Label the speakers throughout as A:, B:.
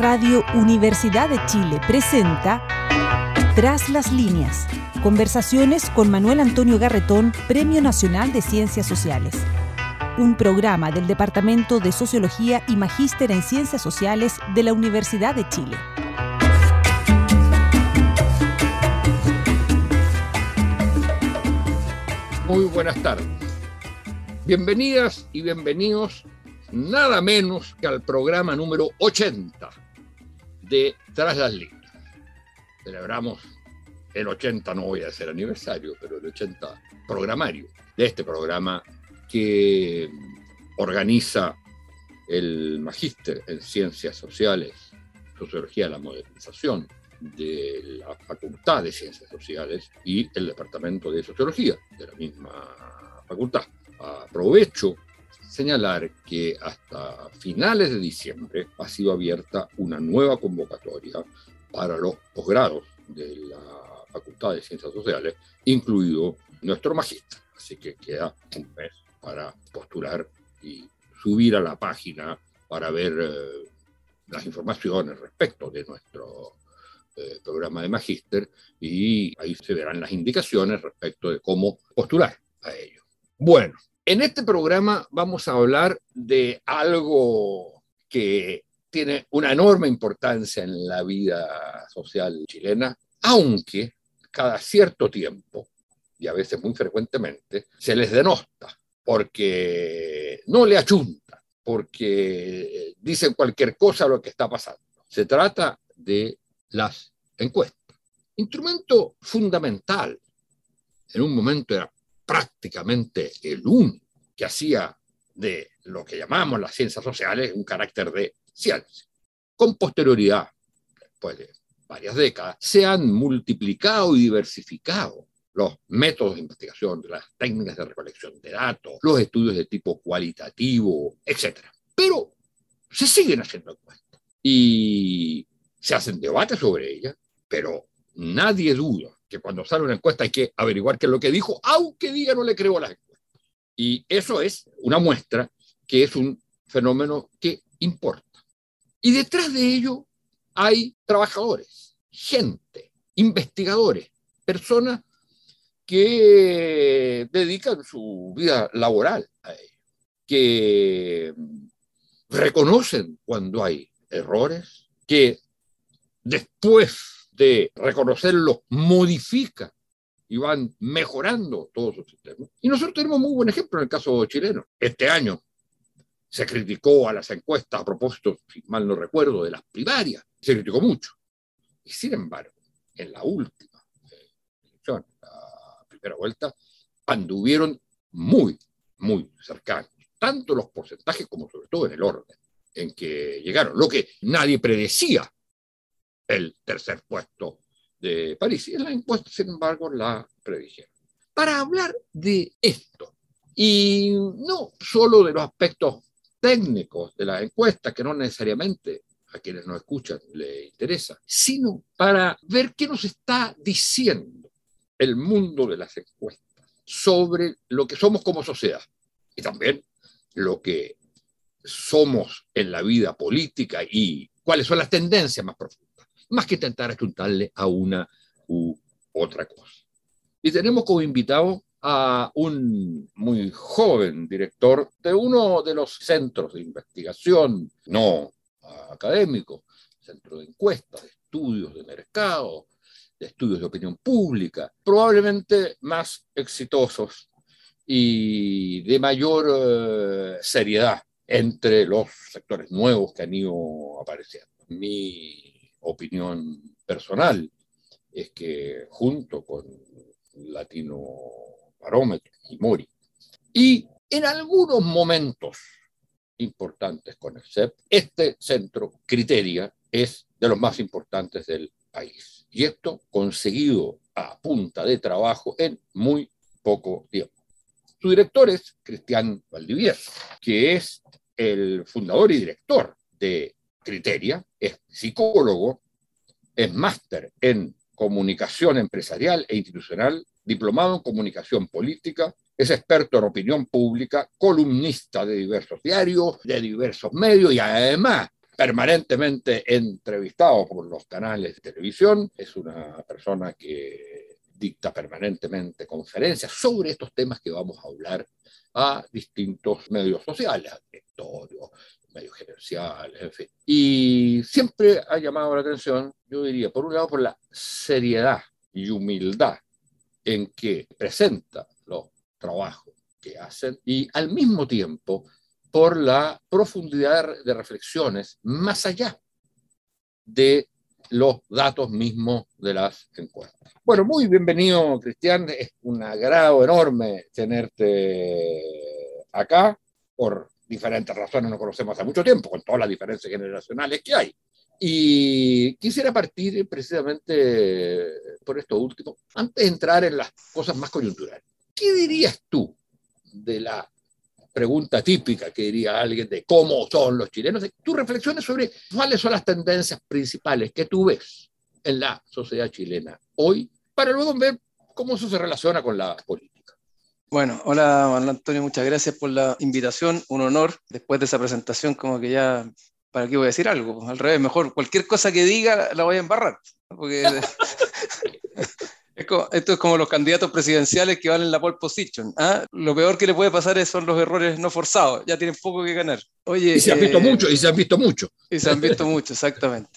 A: Radio Universidad de Chile presenta Tras las líneas, conversaciones con Manuel Antonio Garretón, Premio Nacional de Ciencias Sociales. Un programa del Departamento de Sociología y Magíster en Ciencias Sociales de la Universidad de Chile.
B: Muy buenas tardes. Bienvenidas y bienvenidos nada menos que al programa número 80 de Tras las Líneas. Celebramos el 80, no voy a decir aniversario, pero el 80 programario de este programa que organiza el magíster en ciencias sociales, sociología de la modernización de la Facultad de Ciencias Sociales y el Departamento de Sociología de la misma facultad. Aprovecho señalar que hasta finales de diciembre ha sido abierta una nueva convocatoria para los posgrados de la Facultad de Ciencias Sociales, incluido nuestro magíster. Así que queda un mes para postular y subir a la página para ver eh, las informaciones respecto de nuestro eh, programa de magíster y ahí se verán las indicaciones respecto de cómo postular a ello. Bueno, en este programa vamos a hablar de algo que tiene una enorme importancia en la vida social chilena, aunque cada cierto tiempo, y a veces muy frecuentemente, se les denosta porque no le achunta, porque dicen cualquier cosa lo que está pasando. Se trata de las encuestas. Instrumento fundamental en un momento de prácticamente el único que hacía de lo que llamamos las ciencias sociales un carácter de ciencia. Con posterioridad, después de varias décadas, se han multiplicado y diversificado los métodos de investigación, las técnicas de recolección de datos, los estudios de tipo cualitativo, etc. Pero se siguen haciendo encuestas y se hacen debates sobre ellas, pero nadie duda que cuando sale una encuesta hay que averiguar qué es lo que dijo, aunque diga no le creo la encuesta. Y eso es una muestra que es un fenómeno que importa. Y detrás de ello hay trabajadores, gente, investigadores, personas que dedican su vida laboral a ello, que reconocen cuando hay errores, que después reconocerlo, modifica y van mejorando todos sus sistemas. Y nosotros tenemos muy buen ejemplo en el caso chileno. Este año se criticó a las encuestas a propósito, si mal no recuerdo, de las primarias. Se criticó mucho. Y sin embargo, en la última elección, eh, la primera vuelta, anduvieron muy, muy cercanos, tanto los porcentajes como sobre todo en el orden en que llegaron, lo que nadie predecía el tercer puesto de París. Y en la encuesta, sin embargo, la predijeron. Para hablar de esto, y no solo de los aspectos técnicos de la encuesta, que no necesariamente a quienes nos escuchan le interesa, sino para ver qué nos está diciendo el mundo de las encuestas sobre lo que somos como sociedad y también lo que somos en la vida política y cuáles son las tendencias más profundas más que intentar juntarle a una u otra cosa. Y tenemos como invitado a un muy joven director de uno de los centros de investigación, no académico, centro de encuestas, de estudios de mercado, de estudios de opinión pública, probablemente más exitosos y de mayor eh, seriedad entre los sectores nuevos que han ido apareciendo. Mi opinión personal es que junto con Latino Barómetro y Mori, y en algunos momentos importantes con el CEP, este centro Criteria es de los más importantes del país. Y esto conseguido a punta de trabajo en muy poco tiempo. Su director es Cristian Valdivieso, que es el fundador y director de Criteria es psicólogo, es máster en comunicación empresarial e institucional, diplomado en comunicación política, es experto en opinión pública, columnista de diversos diarios, de diversos medios y además permanentemente entrevistado por los canales de televisión. Es una persona que dicta permanentemente conferencias sobre estos temas que vamos a hablar a distintos medios sociales, a directorios, medios gerenciales, en fin. Y siempre ha llamado la atención, yo diría, por un lado, por la seriedad y humildad en que presenta los trabajos que hacen y al mismo tiempo por la profundidad de reflexiones más allá de los datos mismos de las encuestas. Bueno, muy bienvenido, Cristian. Es un agrado enorme tenerte acá por diferentes razones, no conocemos hace mucho tiempo, con todas las diferencias generacionales que hay. Y quisiera partir precisamente por esto último, antes de entrar en las cosas más coyunturales. ¿Qué dirías tú de la pregunta típica que diría alguien de cómo son los chilenos? tus reflexiones sobre cuáles son las tendencias principales que tú ves en la sociedad chilena hoy, para luego ver cómo eso se relaciona con la política.
A: Bueno, hola Antonio, muchas gracias por la invitación, un honor. Después de esa presentación, como que ya, ¿para qué voy a decir algo? Al revés, mejor cualquier cosa que diga la voy a embarrar, porque esto es como los candidatos presidenciales que van en la pole position. ¿ah? Lo peor que le puede pasar es, son los errores no forzados, ya tienen poco que ganar. Oye, y se han visto eh, mucho, y
B: se han visto mucho.
A: Y se han visto mucho, exactamente.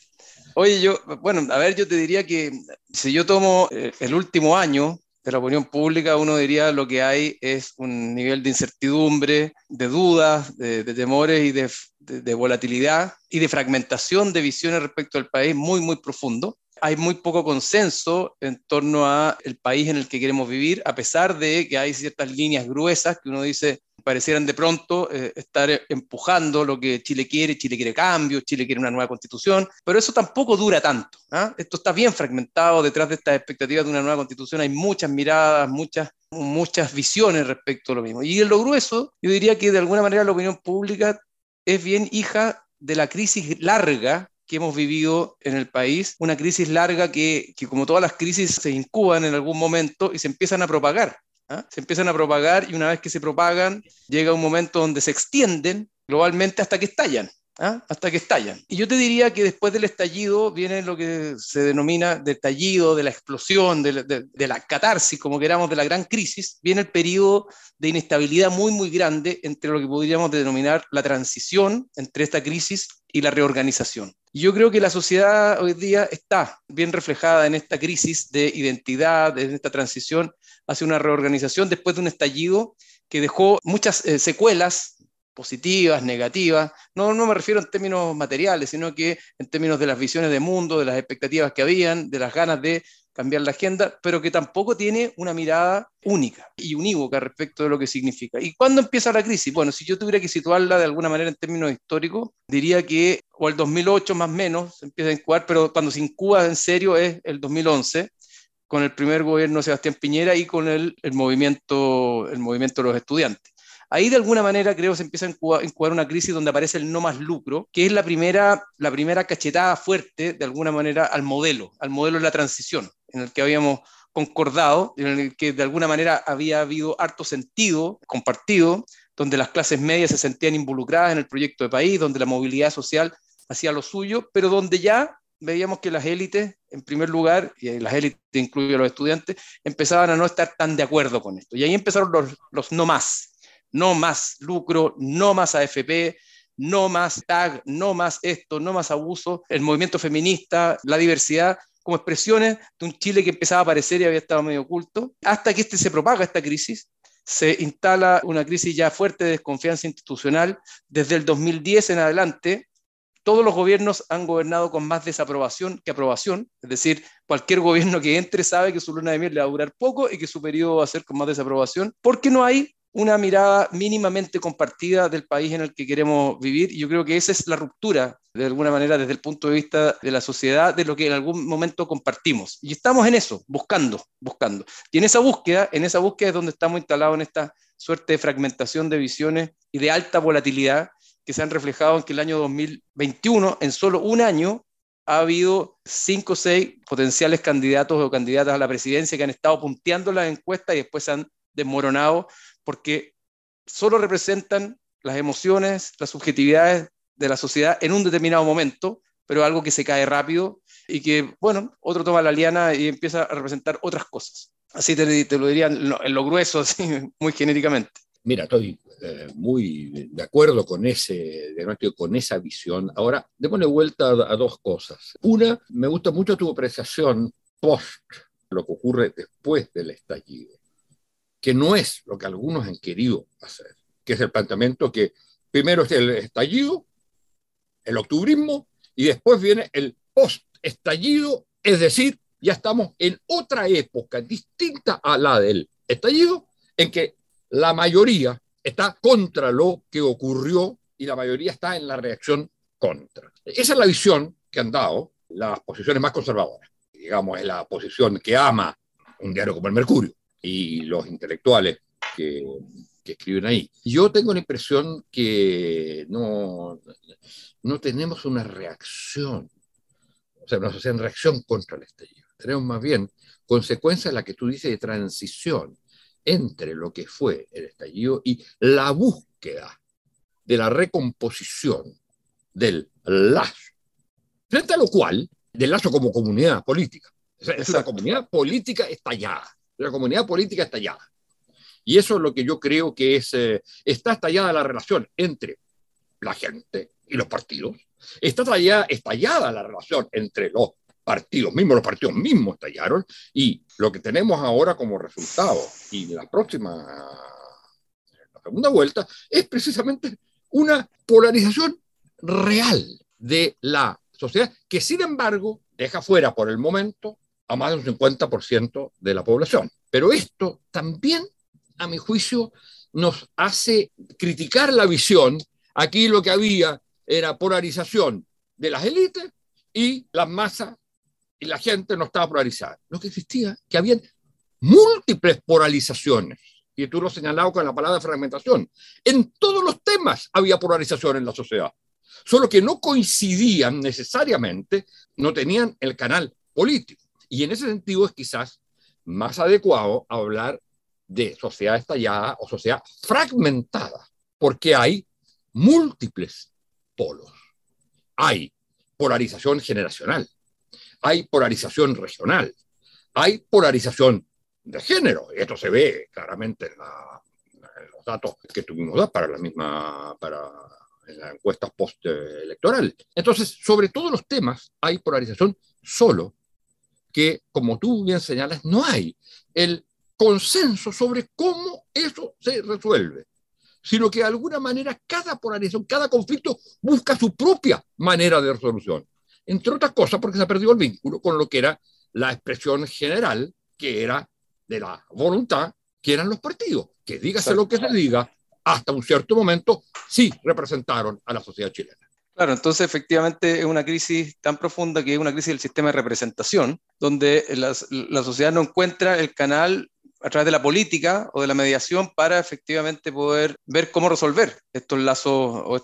A: Oye, yo, bueno, a ver, yo te diría que si yo tomo eh, el último año de la opinión pública, uno diría lo que hay es un nivel de incertidumbre, de dudas, de, temores y de, de, volatilidad y de fragmentación de visiones respecto al país muy, muy profundo. Hay muy poco consenso en torno al país en el que queremos vivir, a pesar de que hay ciertas líneas gruesas que uno dice, parecieran de pronto eh, estar eh, empujando lo que Chile quiere, Chile quiere cambios, Chile quiere una nueva constitución, pero eso tampoco dura tanto. ¿ah? Esto está bien fragmentado, detrás de estas expectativas de una nueva constitución hay muchas miradas, muchas, muchas visiones respecto a lo mismo. Y en lo grueso, yo diría que de alguna manera la opinión pública es bien hija de la crisis larga que hemos vivido en el país, una crisis larga que, que como todas las crisis se incuban en algún momento y se empiezan a propagar. ¿ah? se empiezan a propagar y una vez que se propagan, llega un momento donde se extienden globalmente hasta que estallan. ¿ah? hasta que estallan. Y yo te diría que después del estallido viene lo que se denomina detallido de la explosión, de, la catarsis, como queramos, de la gran crisis, viene el periodo de inestabilidad muy, muy grande entre lo que podríamos denominar la transición entre esta crisis y la reorganización. Y yo creo que la sociedad hoy día está bien reflejada en esta crisis de identidad, en esta transición hacia una reorganización después de un estallido que dejó muchas eh, secuelas positivas, negativas. No, no me refiero en términos materiales, sino que en términos de las visiones de mundo, de las expectativas que habían, de las ganas de cambiar la agenda, pero que tampoco tiene una mirada única y unívoca respecto de lo que significa. ¿Y cuándo empieza la crisis? Bueno, si yo tuviera que situarla de alguna manera en términos históricos, diría que o el 2008 más o menos empieza a incubar, pero cuando se incuba en serio es el 2011 con el primer gobierno de Sebastián Piñera y con el, movimiento, el movimiento de los estudiantes. Ahí de alguna manera creo que se empieza a encuadrar una crisis donde aparece el no más lucro, que es la primera, la primera cachetada fuerte de alguna manera al modelo, al modelo de la transición, en el que habíamos concordado, en el que de alguna manera había habido harto sentido compartido, donde las clases medias se sentían involucradas en el proyecto de país, donde la movilidad social hacía lo suyo, pero donde ya veíamos que las élites, en primer lugar, y las élites incluye a los estudiantes, empezaban a no estar tan de acuerdo con esto. Y ahí empezaron los, los no más, no más lucro, no más AFP, no más tag, no más esto, no más abuso, el movimiento feminista, la diversidad, como expresiones de un Chile que empezaba a aparecer y había estado medio oculto, hasta que este se propaga esta crisis. Se instala una crisis ya fuerte de desconfianza institucional. Desde el 2010 en adelante, todos los gobiernos han gobernado con más desaprobación que aprobación, es decir, cualquier gobierno que entre sabe que su luna de miel le va a durar poco y que su periodo va a ser con más desaprobación, porque no hay una mirada mínimamente compartida del país en el que queremos vivir. Y yo creo que esa es la ruptura, de alguna manera, desde el punto de vista de la sociedad, de lo que en algún momento compartimos. Y estamos en eso, buscando, buscando. Y en esa búsqueda, en esa búsqueda es donde estamos instalados en esta suerte de fragmentación de visiones y de alta volatilidad que se han reflejado en que el año 2021, en solo un año, ha habido cinco o seis potenciales candidatos o candidatas a la presidencia que han estado punteando las encuestas y después se han desmoronado porque solo representan las emociones, las subjetividades de la sociedad en un determinado momento, pero algo que se cae rápido y que, bueno, otro toma la liana y empieza a representar otras cosas. Así te, lo dirían en lo, grueso, así, muy genéticamente. Mira,
B: estoy eh, muy de acuerdo con ese con esa visión. Ahora, démosle vuelta a, a dos cosas. Una, me gusta mucho tu apreciación post, lo que ocurre después del estallido que no es lo que algunos han querido hacer, que es el planteamiento que primero es el estallido, el octubrismo, y después viene el post-estallido, es decir, ya estamos en otra época distinta a la del estallido, en que la mayoría está contra lo que ocurrió y la mayoría está en la reacción contra. Esa es la visión que han dado las posiciones más conservadoras. Digamos, es la posición que ama un diario como el Mercurio, y los intelectuales que, escriben ahí. Yo tengo la impresión que no, no tenemos una reacción, o sea, no se hacen reacción contra el estallido. Tenemos más bien consecuencias, la que tú dices, de transición entre lo que fue el estallido y la búsqueda de la recomposición del lazo. Frente a lo cual, del lazo como comunidad política. es una comunidad política estallada. La comunidad política estallada. Y eso es lo que yo creo que es, eh, está estallada la relación entre la gente y los partidos. Está estallada, estallada la relación entre los partidos mismos, los partidos mismos estallaron. Y lo que tenemos ahora como resultado y la próxima, la segunda vuelta, es precisamente una polarización real de la sociedad que sin embargo deja fuera por el momento a más de un 50% de la población. Pero esto también, a mi juicio, nos hace criticar la visión. Aquí lo que había era polarización de las élites y las masas y la gente no estaba polarizada. Lo que existía, que habían múltiples polarizaciones. Y tú lo has señalado con la palabra fragmentación. En todos los temas había polarización en la sociedad. Solo que no coincidían necesariamente, no tenían el canal político. Y en ese sentido es quizás más adecuado hablar de sociedad estallada o sociedad fragmentada, porque hay múltiples polos. Hay polarización generacional, hay polarización regional, hay polarización de género. Esto se ve claramente en, los datos que tuvimos para la misma, para la encuesta postelectoral. Entonces, sobre todos los temas hay polarización solo que, como tú bien señalas, no hay el consenso sobre cómo eso se resuelve, sino que de alguna manera cada polarización, cada conflicto busca su propia manera de resolución. Entre otras cosas, porque se ha perdido el vínculo con lo que era la expresión general, que era de la voluntad, que eran los partidos, que dígase lo que se diga,
A: hasta un cierto momento sí representaron a la sociedad chilena. Claro, entonces efectivamente es una crisis tan profunda que es una crisis del sistema de representación, donde la, sociedad no encuentra el canal a través de la política o de la mediación para efectivamente poder ver cómo resolver estos lazos o,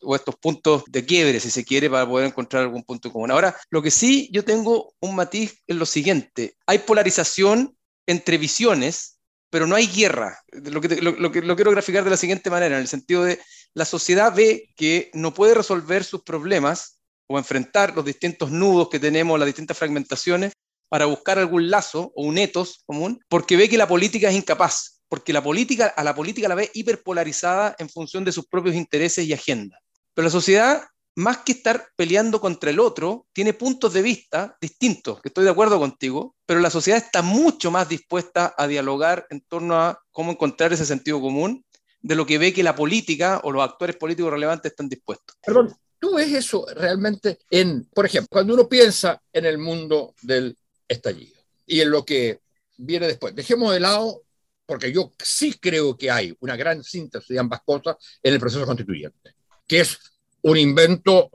A: o, estos puntos de quiebre, si se quiere, para poder encontrar algún punto común. Ahora, lo que sí yo tengo un matiz es lo siguiente. Hay polarización entre visiones pero no hay guerra. Lo que, lo, quiero graficar de la siguiente manera, en el sentido de la sociedad ve que no puede resolver sus problemas o enfrentar los distintos nudos que tenemos, las distintas fragmentaciones, para buscar algún lazo o un etos común, porque ve que la política es incapaz, porque la política, a la política la ve hiperpolarizada en función de sus propios intereses y agenda. Pero la sociedad más que estar peleando contra el otro, tiene puntos de vista distintos, que estoy de acuerdo contigo, pero la sociedad está mucho más dispuesta a dialogar en torno a cómo encontrar ese sentido común de lo que ve que la política o los actores políticos relevantes están dispuestos.
B: Perdón, ¿tú ves eso realmente en, por ejemplo, cuando uno piensa en el mundo del estallido y en lo que viene después? Dejemos de lado, porque yo sí creo que hay una gran síntesis de ambas cosas en el proceso constituyente, que es un invento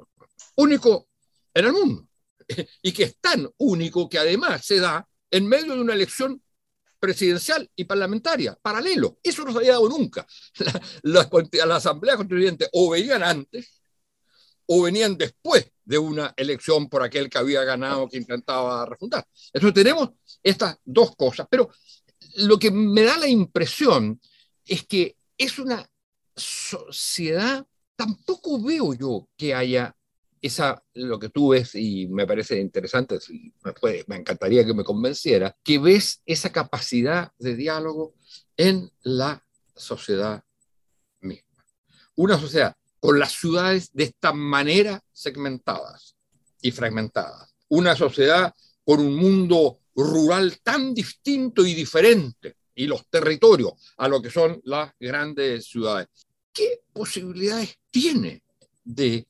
B: único en el mundo y que es tan único que además se da en medio de una elección presidencial y parlamentaria, paralelo. Eso no se había dado nunca. las la, la Asamblea Constituyente o venían antes o venían después de una elección por aquel que había ganado, que intentaba refundar. Entonces tenemos estas dos cosas, pero lo que me da la impresión es que es una sociedad tampoco veo yo que haya esa, lo que tú ves, y me parece interesante, si me, me encantaría que me convenciera, que ves esa capacidad de diálogo en la sociedad misma. Una sociedad con las ciudades de esta manera segmentadas y fragmentadas. Una sociedad con un mundo rural tan distinto y diferente y los territorios a lo que son las grandes ciudades. ¿qué posibilidades tiene de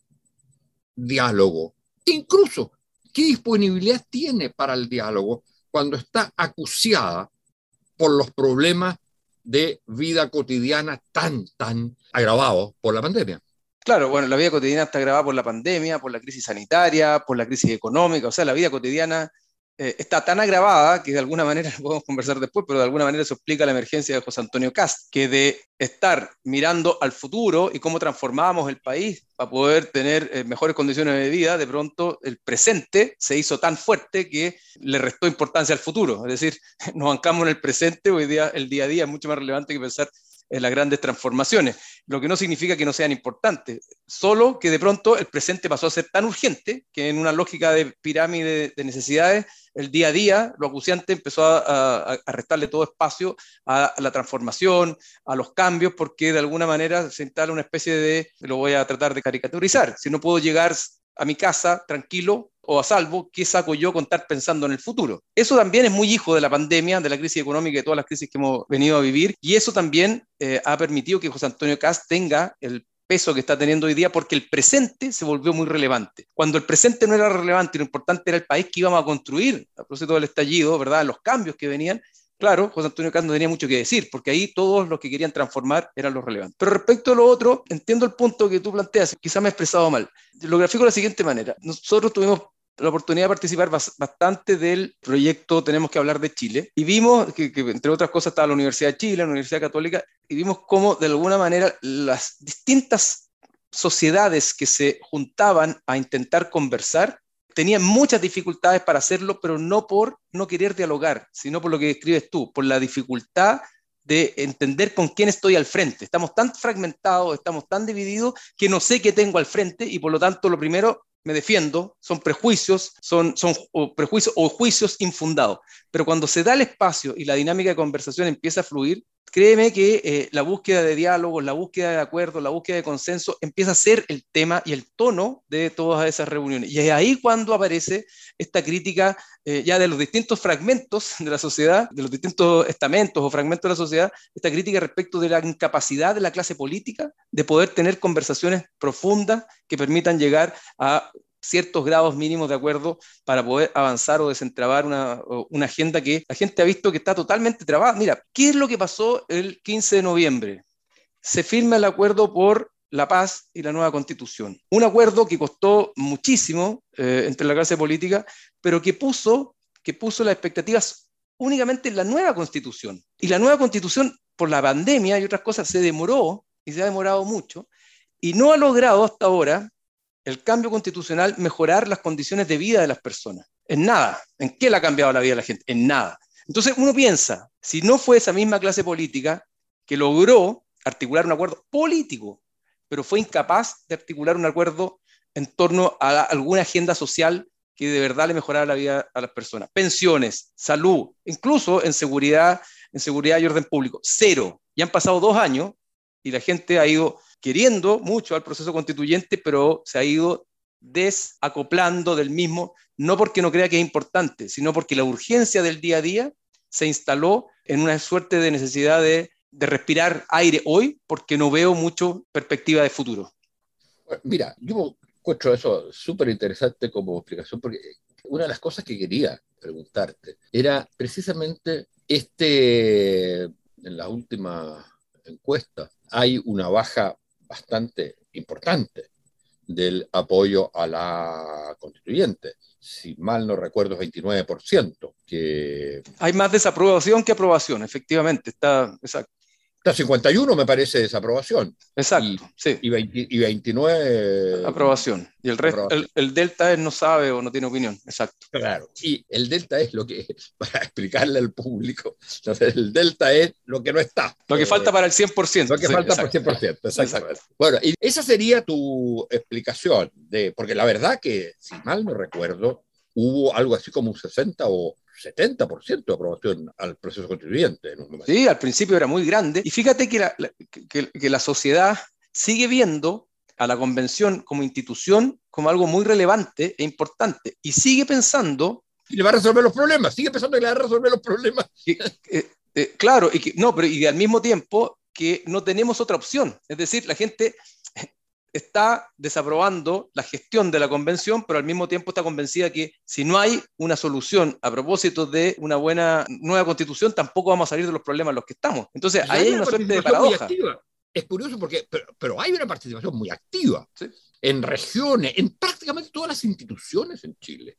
B: diálogo? Incluso, ¿qué disponibilidad tiene para el diálogo cuando está acuciada por los problemas de vida cotidiana tan, tan agravados por la pandemia?
A: Claro, bueno, la vida cotidiana está agravada por la pandemia, por la crisis sanitaria, por la crisis económica, o sea, la vida cotidiana eh, está tan agravada que de alguna manera lo podemos conversar después, pero de alguna manera se explica la emergencia de José Antonio Cast, que de estar mirando al futuro y cómo transformábamos el país para poder tener eh, mejores condiciones de vida, de pronto el presente se hizo tan fuerte que le restó importancia al futuro. Es decir, nos bancamos en el presente, hoy día el día a día es mucho más relevante que pensar en las grandes transformaciones, lo que no significa que no sean importantes, solo que de pronto el presente pasó a ser tan urgente que en una lógica de pirámide de necesidades, el día a día, lo acuciante empezó a, restarle todo espacio a, a, la transformación, a los cambios, porque de alguna manera se instala una especie de, lo voy a tratar de caricaturizar, si no puedo llegar a mi casa tranquilo o a salvo, ¿qué saco yo con estar pensando en el futuro? Eso también es muy hijo de la pandemia, de la crisis económica y de todas las crisis que hemos venido a vivir, y eso también eh, ha permitido que José Antonio Cast tenga el peso que está teniendo hoy día porque el presente se volvió muy relevante. Cuando el presente no era relevante, lo importante era el país que íbamos a construir a propósito del estallido, ¿verdad? Los cambios que venían, Claro, José Antonio Cast no tenía mucho que decir, porque ahí todos los que querían transformar eran los relevantes. Pero respecto a lo otro, entiendo el punto que tú planteas, quizás me he expresado mal. Lo grafico de la siguiente manera. Nosotros tuvimos la oportunidad de participar bastante del proyecto Tenemos que hablar de Chile y vimos que, que, entre otras cosas estaba la Universidad de Chile, la Universidad Católica y vimos cómo de alguna manera las distintas sociedades que se juntaban a intentar conversar tenía muchas dificultades para hacerlo, pero no por no querer dialogar, sino por lo que describes tú, por la dificultad de entender con quién estoy al frente. Estamos tan fragmentados, estamos tan divididos que no sé qué tengo al frente y por lo tanto lo primero me defiendo, son prejuicios, son, prejuicios o juicios infundados. Pero cuando se da el espacio y la dinámica de conversación empieza a fluir, créeme que eh, la búsqueda de diálogos, la búsqueda de acuerdos, la búsqueda de consenso empieza a ser el tema y el tono de todas esas reuniones. Y es ahí cuando aparece esta crítica eh, ya de los distintos fragmentos de la sociedad, de los distintos estamentos o fragmentos de la sociedad, esta crítica respecto de la incapacidad de la clase política de poder tener conversaciones profundas que permitan llegar a ciertos grados mínimos de acuerdo para poder avanzar o desentrabar una, agenda que la gente ha visto que está totalmente trabada. Mira, ¿qué es lo que pasó el 15 de noviembre? Se firma el acuerdo por la paz y la nueva constitución. Un acuerdo que costó muchísimo eh, entre la clase política, pero que puso, que puso las expectativas únicamente en la nueva constitución. Y la nueva constitución, por la pandemia y otras cosas, se demoró y se ha demorado mucho y no ha logrado hasta ahora el cambio constitucional mejorar las condiciones de vida de las personas. En nada. ¿En qué le ha cambiado la vida a la gente? En nada. Entonces uno piensa, si no fue esa misma clase política que logró articular un acuerdo político, pero fue incapaz de articular un acuerdo en torno a alguna agenda social que de verdad le mejorara la vida a las personas. Pensiones, salud, incluso en seguridad, en seguridad y orden público. Cero. Ya han pasado dos años y la gente ha ido queriendo mucho al proceso constituyente, pero se ha ido desacoplando del mismo, no porque no crea que es importante, sino porque la urgencia del día a día se instaló en una suerte de necesidad de, de respirar aire hoy, porque no veo mucho perspectiva de futuro.
B: Mira, yo encuentro eso súper interesante como explicación, porque una de las cosas que quería preguntarte era precisamente este, en las últimas encuestas, hay una baja bastante importante del apoyo a la constituyente. Si mal no recuerdo, 29%.
A: Que... Hay más desaprobación que aprobación, efectivamente. Está exacto. Está 51, me parece, desaprobación.
B: Exacto, y, sí. Y, 29. Aprobación. Y el resto,
A: el, delta es no sabe o no tiene opinión, exacto. Claro, y el delta es lo que, para explicarle al público, el delta es lo que no está. Lo que falta eh, para el 100%. Lo que falta para el 100%, Exacto.
B: Bueno, y esa sería tu explicación, de, porque la verdad que, si mal no recuerdo, hubo algo así como un 60 o 70% de aprobación
A: al proceso constituyente. Sí, al principio era muy grande. Y fíjate que la, que, la sociedad sigue viendo a la convención como institución como algo muy relevante e importante y sigue pensando... Y le va a resolver los problemas, sigue pensando que le va a resolver los problemas. Eh, eh, claro, y no, y al mismo tiempo que no tenemos otra opción. Es decir, la gente está desaprobando la gestión de la convención, pero al mismo tiempo está convencida que si no hay una solución a propósito de una buena nueva constitución, tampoco vamos a salir de los problemas en los que estamos. Entonces, ahí hay una, de paradoja.
B: Es curioso porque, pero, hay una participación muy activa
A: en regiones, en
B: prácticamente todas las instituciones en Chile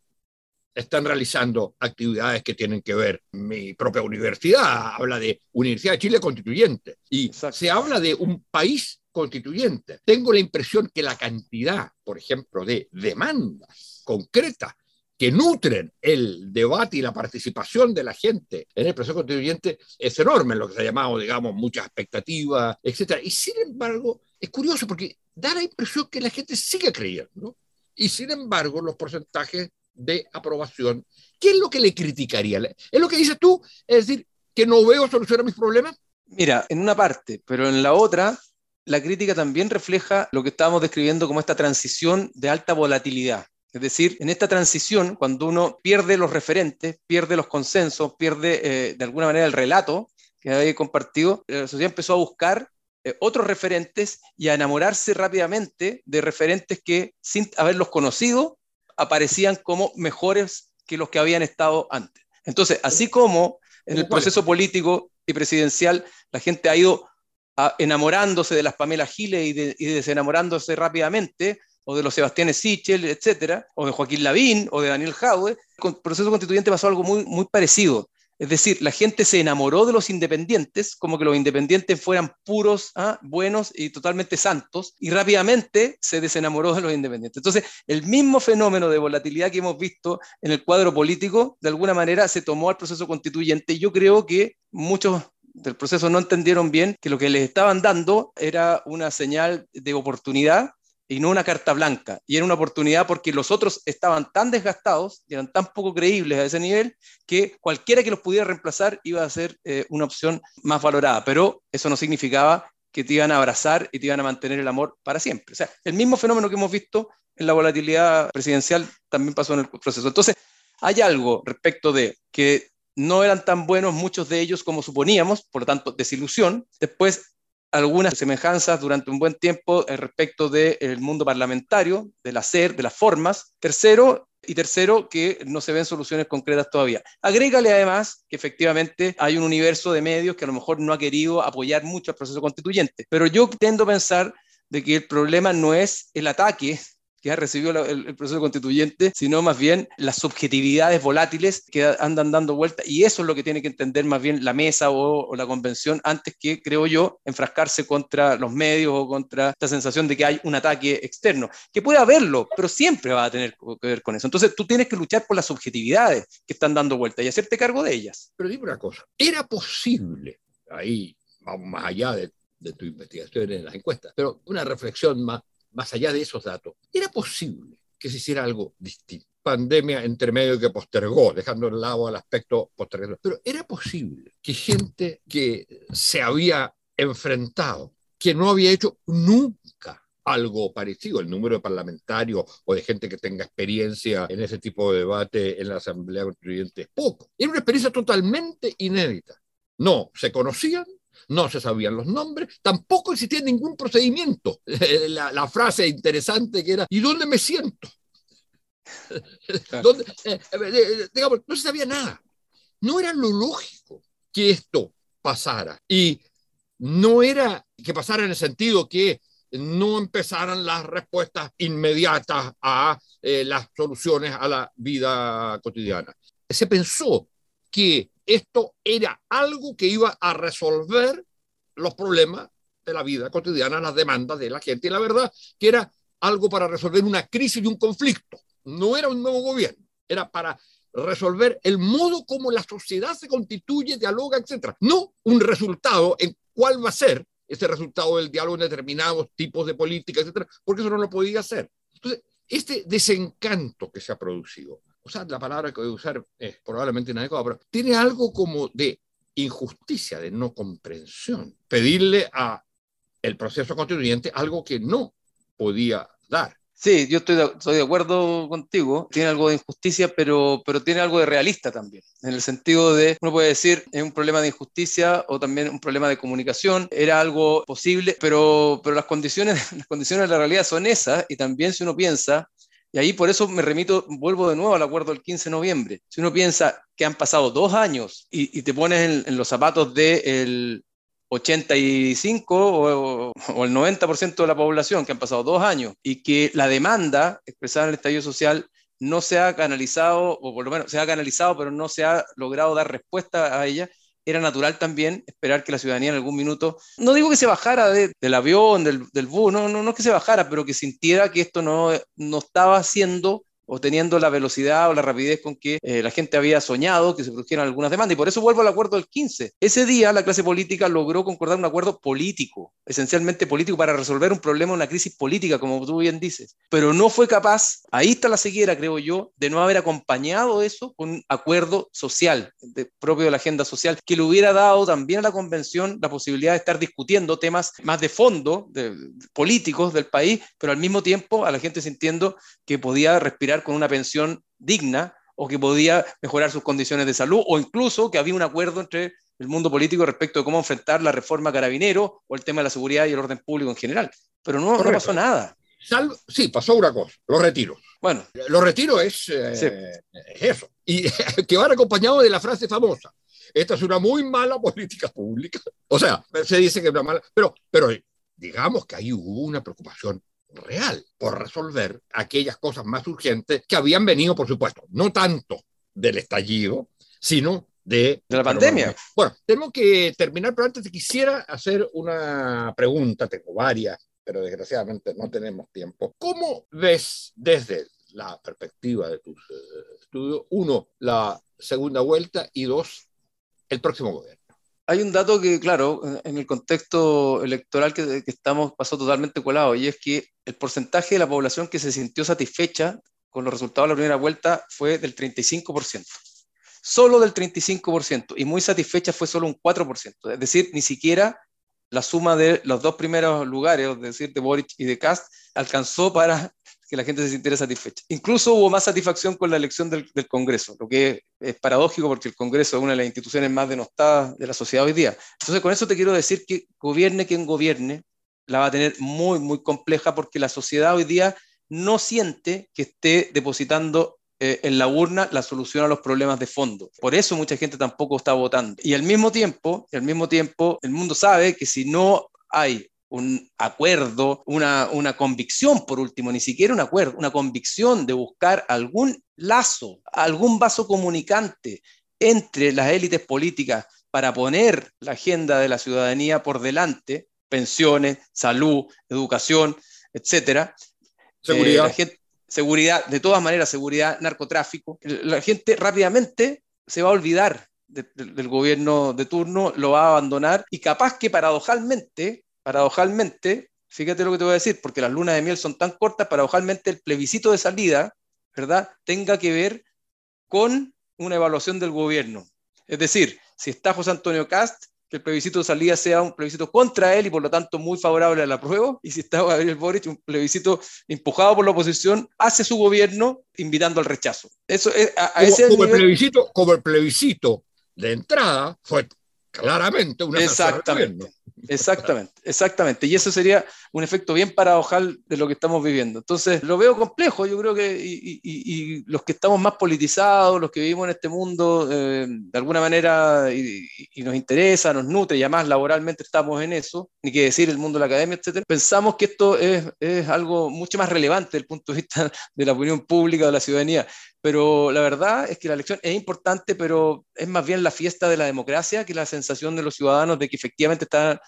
B: están realizando actividades que tienen que ver. Mi propia universidad habla de Universidad de Chile Constituyente y se habla de un país constituyente. Tengo la impresión que la cantidad, por ejemplo, de demandas concretas que nutren el debate y la participación de la gente en el proceso constituyente es enorme, lo que se ha llamado, digamos, muchas expectativas, etcétera. Y sin embargo, es curioso porque da la impresión que la gente sigue creyendo y sin embargo los porcentajes de aprobación, ¿qué es lo que le criticaría? ¿Es lo que dices tú? Es decir, que no veo solución a mis problemas.
A: Mira, en una parte, pero en la otra la crítica también refleja lo que estábamos describiendo como esta transición de alta volatilidad. Es decir, en esta transición, cuando uno pierde los referentes, pierde los consensos, pierde eh, de alguna manera el relato que había compartido, eh, la sociedad empezó a buscar eh, otros referentes y a enamorarse rápidamente de referentes que, sin haberlos conocido, aparecían como mejores que los que habían estado antes. Entonces, así como en el proceso político y presidencial la gente ha ido enamorándose de las Pamela Giles y, desenamorándose rápidamente, o de los Sebastián Sichel, etcétera, o de Joaquín Lavín, o de Daniel Jaue, con el proceso constituyente pasó algo muy, parecido. Es decir, la gente se enamoró de los independientes, como que los independientes fueran puros, ¿ah? buenos y totalmente santos, y rápidamente se desenamoró de los independientes. Entonces, el mismo fenómeno de volatilidad que hemos visto en el cuadro político, de alguna manera se tomó al proceso constituyente. Yo creo que muchos del proceso no entendieron bien que lo que les estaban dando era una señal de oportunidad y no una carta blanca. Y era una oportunidad porque los otros estaban tan desgastados y eran tan poco creíbles a ese nivel que cualquiera que los pudiera reemplazar iba a ser eh, una opción más valorada. Pero eso no significaba que te iban a abrazar y te iban a mantener el amor para siempre. O sea, el mismo fenómeno que hemos visto en la volatilidad presidencial también pasó en el proceso. Entonces, hay algo respecto de que no eran tan buenos muchos de ellos como suponíamos, por lo tanto, desilusión. Después, algunas semejanzas durante un buen tiempo eh, respecto del mundo parlamentario, del hacer, de las formas. Tercero, y tercero, que no se ven soluciones concretas todavía. Agrégale además que efectivamente hay un universo de medios que a lo mejor no ha querido apoyar mucho al proceso constituyente, pero yo tendo a pensar de que el problema no es el ataque que ha recibido el, proceso constituyente, sino más bien las subjetividades volátiles que andan dando vuelta. Y eso es lo que tiene que entender más bien la mesa o, la convención antes que, creo yo, enfrascarse contra los medios o contra esta sensación de que hay un ataque externo, que puede haberlo, pero siempre va a tener que ver con eso. Entonces tú tienes que luchar por las subjetividades que están dando vuelta y hacerte cargo de ellas.
B: Pero dime una cosa, ¿era posible, ahí vamos más allá de, de tu investigación en las encuestas, pero una reflexión más más allá de esos datos, era posible que se hiciera algo distinto. Pandemia entre medio que postergó, dejando de lado al aspecto postergador. Pero era posible que gente que se había enfrentado, que no había hecho nunca algo parecido, el número de parlamentarios o de gente que tenga experiencia en ese tipo de debate en la Asamblea Constituyente es poco. Era una experiencia totalmente inédita. No, se conocían, no se sabían los nombres, tampoco existía ningún procedimiento. La, frase interesante que era, ¿y dónde me siento? Eh, eh, digamos, no se sabía nada. No era lo lógico que esto pasara. Y no era que pasara en el sentido que no empezaran las respuestas inmediatas a eh, las soluciones a la vida cotidiana. Se pensó que esto era algo que iba a resolver los problemas de la vida cotidiana, las demandas de la gente. Y la verdad que era algo para resolver una crisis y un conflicto. No era un nuevo gobierno, era para resolver el modo como la sociedad se constituye, dialoga, etcétera. No un resultado en cuál va a ser ese resultado del diálogo en determinados tipos de política, etcétera, porque eso no lo podía hacer. Entonces, este desencanto que se ha producido sea, la palabra que voy a usar es probablemente inadecuada, pero tiene algo como de injusticia, de no comprensión. Pedirle a el proceso
A: constituyente algo que no podía dar. Sí, yo estoy de, estoy de acuerdo contigo. Tiene algo de injusticia, pero, pero tiene algo de realista también. En el sentido de, uno puede decir, es un problema de injusticia o también un problema de comunicación. Era algo posible, pero, pero las, condiciones, las condiciones de la realidad son esas. Y también si uno piensa y ahí por eso me remito, vuelvo de nuevo al acuerdo del 15 de noviembre. Si uno piensa que han pasado dos años y, te pones en, los zapatos del 85 o, o el 90% de la población, que han pasado dos años, y que la demanda expresada en el estallido social no se ha canalizado, o por lo menos se ha canalizado, pero no se ha logrado dar respuesta a ella, era natural también esperar que la ciudadanía en algún minuto, no digo que se bajara del avión, del, bus, no, no, no es que se bajara, pero que sintiera que esto no, no estaba siendo obteniendo la velocidad o la rapidez con que eh, la gente había soñado que se produjeran algunas demandas. Y por eso vuelvo al acuerdo del 15. Ese día la clase política logró concordar un acuerdo político, esencialmente político, para resolver un problema, una crisis política, como tú bien dices. Pero no fue capaz, ahí está la ceguera, creo yo, de no haber acompañado eso con un acuerdo social, de, propio de la agenda social, que le hubiera dado también a la convención la posibilidad de estar discutiendo temas más de fondo, políticos del país, pero al mismo tiempo a la gente sintiendo que podía respirar con una pensión digna o que podía mejorar sus condiciones de salud, o incluso que había un acuerdo entre el mundo político respecto de cómo enfrentar la reforma carabinero o el tema de la seguridad y el orden público en general. Pero no, pasó nada. Salvo, sí, pasó una cosa, lo retiro Bueno. lo
B: retiro es, eh, eso. Y que van acompañados de la frase famosa. Esta es una muy mala política pública. O sea, se dice que es una mala, pero, pero digamos que ahí hubo una preocupación real por resolver aquellas cosas más urgentes que habían venido, por supuesto, no tanto del estallido, sino de, la pandemia. Bueno, tengo que terminar, pero antes quisiera hacer una pregunta, tengo varias, pero desgraciadamente no tenemos tiempo. ¿Cómo ves desde la perspectiva de tus eh, estudios, uno, la segunda vuelta y dos, el próximo gobierno?
A: hay un dato que, claro, en el contexto electoral que, estamos pasó totalmente colado, y es que el porcentaje de la población que se sintió satisfecha con los resultados de la primera vuelta fue del 35%. Solo del 35%, y muy satisfecha fue solo un 4%. Es decir, ni siquiera la suma de los dos primeros lugares, es decir, de Boric y de Cast, alcanzó para que la gente se sintiera satisfecha. Incluso hubo más satisfacción con la elección del, Congreso, lo que es, paradójico porque el Congreso es una de las instituciones más denostadas de la sociedad hoy día. Entonces, con eso te quiero decir que gobierne quien gobierne, la va a tener muy, muy compleja porque la sociedad hoy día no siente que esté depositando eh, en la urna la solución a los problemas de fondo. Por eso mucha gente tampoco está votando. Y al mismo tiempo, al mismo tiempo, el mundo sabe que si no hay un acuerdo, una, convicción, por último, ni siquiera un acuerdo, una convicción de buscar algún lazo, algún vaso comunicante entre las élites políticas para poner la agenda de la ciudadanía por delante, pensiones, salud, educación, etcétera. Seguridad. Eh, seguridad, de todas maneras, seguridad, narcotráfico. La gente rápidamente se va a olvidar del gobierno de turno, lo va a abandonar y capaz que paradojalmente paradojalmente, fíjate lo que te voy a decir, porque las lunas de miel son tan cortas, paradojalmente el plebiscito de salida, ¿verdad?, tenga que ver con una evaluación del gobierno. Es decir, si está José Antonio Cast, que el plebiscito de salida sea un plebiscito contra él y por lo tanto muy favorable a la apruebo, y si está Gabriel Boric, un plebiscito empujado por la oposición hace su gobierno, invitando al rechazo. Eso es, ese como, el plebiscito,
B: como el plebiscito
A: de entrada fue claramente una Exactamente. Exactamente, exactamente. Y eso sería un efecto bien paradojal de lo que estamos viviendo. Entonces, lo veo complejo, yo creo que y, los que estamos más politizados, los que vivimos en este mundo, eh, de alguna manera, y, nos interesa, nos nutre, y además laboralmente estamos en eso, ni que decir el mundo de la academia, etcétera, pensamos que esto es, es algo mucho más relevante desde el punto de vista de la opinión pública, de la ciudadanía pero la verdad es que la elección es importante, pero es más bien la fiesta de la democracia que la sensación de los ciudadanos de que efectivamente están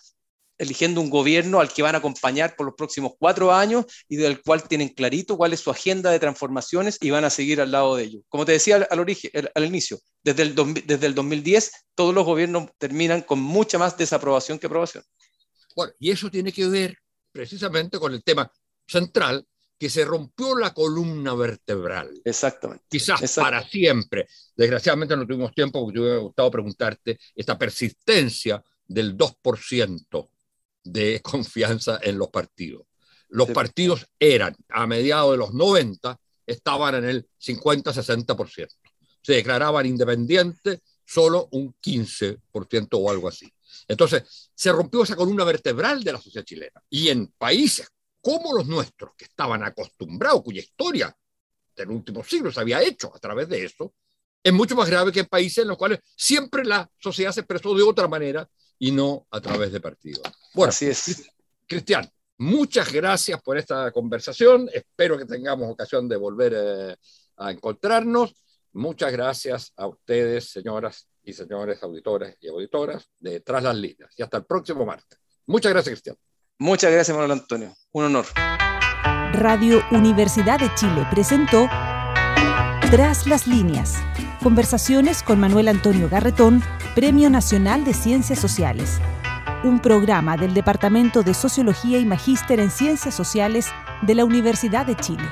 A: eligiendo un gobierno al que van a acompañar por los próximos cuatro años y del cual tienen clarito cuál es su agenda de transformaciones y van a seguir al lado de ellos. Como te decía al, origen, al, inicio, desde el, desde el 2010 todos los gobiernos terminan con mucha más desaprobación que aprobación. Bueno, y eso tiene que
B: ver precisamente con el tema central que se rompió la columna vertebral. Exactamente. Quizás para siempre. Desgraciadamente no tuvimos tiempo porque me hubiera gustado preguntarte esta persistencia del 2% de confianza en los partidos. Los partidos eran, a mediados de los 90, estaban en el 50-60%. Se declaraban independientes solo un 15% o algo así. Entonces, se rompió esa columna vertebral de la sociedad chilena. Y en países como los nuestros, que estaban acostumbrados, cuya historia del último siglo se había hecho a través de eso, es mucho más grave que en países en los cuales siempre la sociedad se expresó de otra manera y no a través de partidos. Bueno, Así es. Cristian, muchas gracias por esta conversación. Espero que tengamos ocasión de volver eh, a encontrarnos. Muchas gracias a ustedes, señoras y señores auditores y auditoras de Tras las Líneas. Y hasta el próximo martes. Muchas gracias, Cristian.
A: Muchas gracias, Manuel Antonio. Un honor. Radio Universidad de Chile presentó Tras las líneas. Conversaciones con Manuel Antonio Garretón, Premio Nacional de Ciencias Sociales. Un programa del Departamento de Sociología y Magíster en Ciencias Sociales de la Universidad de Chile.